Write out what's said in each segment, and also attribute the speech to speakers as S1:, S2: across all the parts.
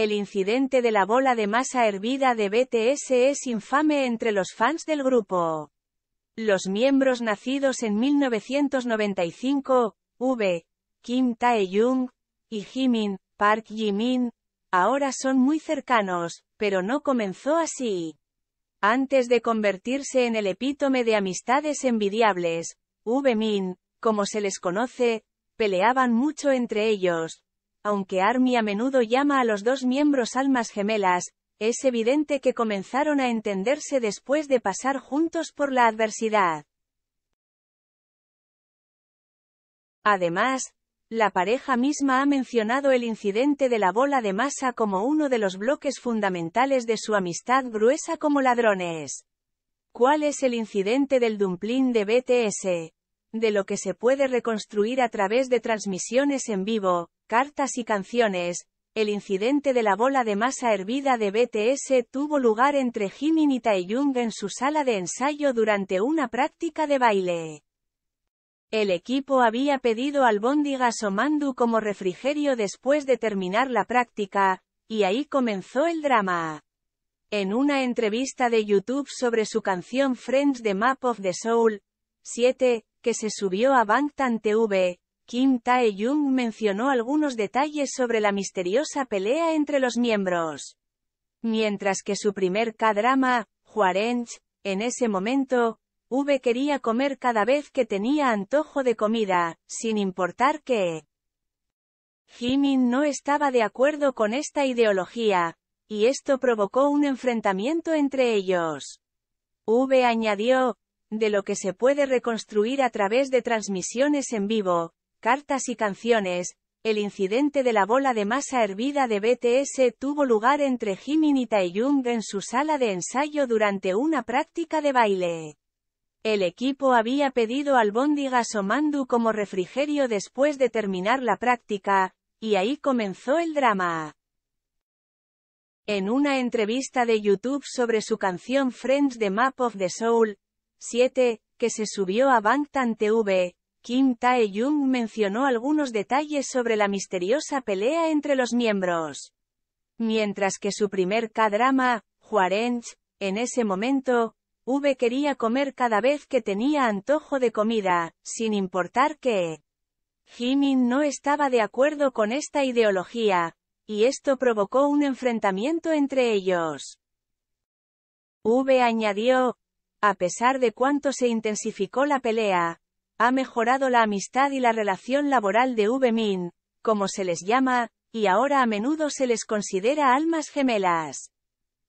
S1: El incidente de la bola de masa hervida de BTS es infame entre los fans del grupo. Los miembros nacidos en 1995, V, Kim Tae-jung, y Jimin, Park Jimin, ahora son muy cercanos, pero no comenzó así. Antes de convertirse en el epítome de amistades envidiables, V-min, como se les conoce, peleaban mucho entre ellos, aunque Army a menudo llama a los dos miembros almas gemelas, es evidente que comenzaron a entenderse después de pasar juntos por la adversidad. Además, la pareja misma ha mencionado el incidente de la bola de masa como uno de los bloques fundamentales de su amistad gruesa como ladrones. ¿Cuál es el incidente del Dumplín de BTS? De lo que se puede reconstruir a través de transmisiones en vivo, cartas y canciones, el incidente de la bola de masa hervida de BTS tuvo lugar entre Jimin y Jung en su sala de ensayo durante una práctica de baile. El equipo había pedido al o mandu como refrigerio después de terminar la práctica, y ahí comenzó el drama. En una entrevista de YouTube sobre su canción Friends the Map of the Soul, 7, que se subió a Bangtan TV, Kim Tae-jung mencionó algunos detalles sobre la misteriosa pelea entre los miembros. Mientras que su primer K-drama, en ese momento, V quería comer cada vez que tenía antojo de comida, sin importar que Jimin no estaba de acuerdo con esta ideología, y esto provocó un enfrentamiento entre ellos. V añadió, de lo que se puede reconstruir a través de transmisiones en vivo, cartas y canciones, el incidente de la bola de masa hervida de BTS tuvo lugar entre Jimin y Taeyong en su sala de ensayo durante una práctica de baile. El equipo había pedido al o mandu como refrigerio después de terminar la práctica, y ahí comenzó el drama. En una entrevista de YouTube sobre su canción Friends de Map of the Soul, 7, que se subió a Bangtan TV, Kim Tae-jung mencionó algunos detalles sobre la misteriosa pelea entre los miembros. Mientras que su primer K-drama, Juarench, en ese momento, V quería comer cada vez que tenía antojo de comida, sin importar que Jimin no estaba de acuerdo con esta ideología, y esto provocó un enfrentamiento entre ellos. V añadió, a pesar de cuánto se intensificó la pelea, ha mejorado la amistad y la relación laboral de V-Min, como se les llama, y ahora a menudo se les considera almas gemelas.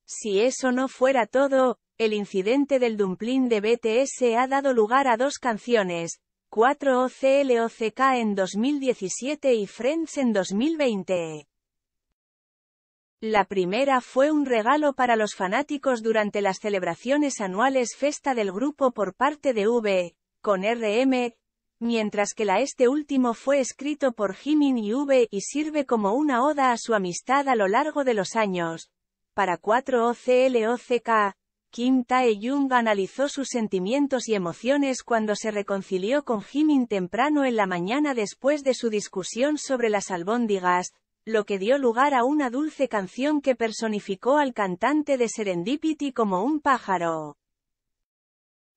S1: Si eso no fuera todo, el incidente del Dumplin de BTS ha dado lugar a dos canciones, 4OCLOCK en 2017 y Friends en 2020. La primera fue un regalo para los fanáticos durante las celebraciones anuales festa del grupo por parte de V, con RM, mientras que la este último fue escrito por Jimin y V y sirve como una oda a su amistad a lo largo de los años. Para 4 OCLOCK, Kim Tae-jung analizó sus sentimientos y emociones cuando se reconcilió con Jimin temprano en la mañana después de su discusión sobre las albóndigas, lo que dio lugar a una dulce canción que personificó al cantante de Serendipity como un pájaro.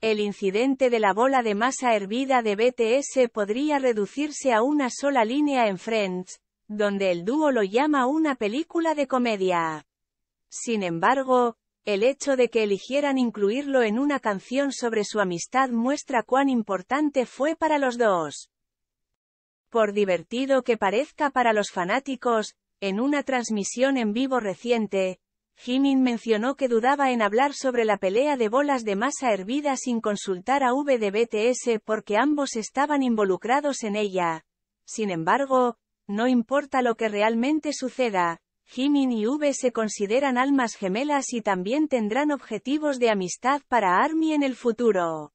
S1: El incidente de la bola de masa hervida de BTS podría reducirse a una sola línea en Friends, donde el dúo lo llama una película de comedia. Sin embargo, el hecho de que eligieran incluirlo en una canción sobre su amistad muestra cuán importante fue para los dos. Por divertido que parezca para los fanáticos, en una transmisión en vivo reciente, Jimin mencionó que dudaba en hablar sobre la pelea de bolas de masa hervida sin consultar a V de BTS porque ambos estaban involucrados en ella. Sin embargo, no importa lo que realmente suceda, Jimin y V se consideran almas gemelas y también tendrán objetivos de amistad para Army en el futuro.